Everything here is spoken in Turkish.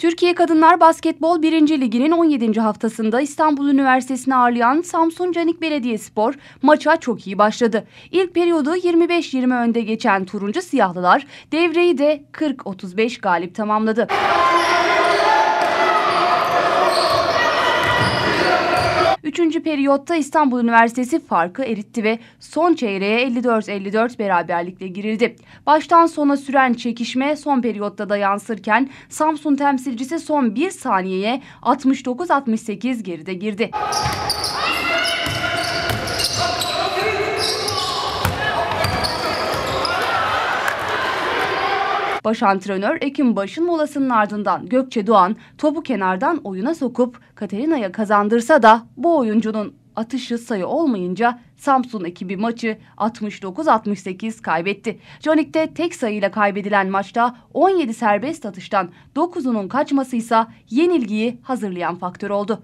Türkiye Kadınlar Basketbol 1. Ligi'nin 17. haftasında İstanbul Üniversitesi'ni ağırlayan Samsun Canik Belediyespor maça çok iyi başladı. İlk periyodu 25-20 önde geçen turuncu siyahlılar devreyi de 40-35 galip tamamladı. Üçüncü periyotta İstanbul Üniversitesi farkı eritti ve son çeyreğe 54-54 beraberlikle girildi. Baştan sona süren çekişme son periyotta da yansırken Samsun temsilcisi son bir saniyeye 69-68 geride girdi. Baş antrenör Ekim Baş'ın molasının ardından Gökçe Doğan topu kenardan oyuna sokup Katerina'ya kazandırsa da bu oyuncunun atışı sayı olmayınca Samsun ekibi maçı 69-68 kaybetti. Canik'te tek sayıyla kaybedilen maçta 17 serbest atıştan 9'unun kaçmasıysa yenilgiyi hazırlayan faktör oldu.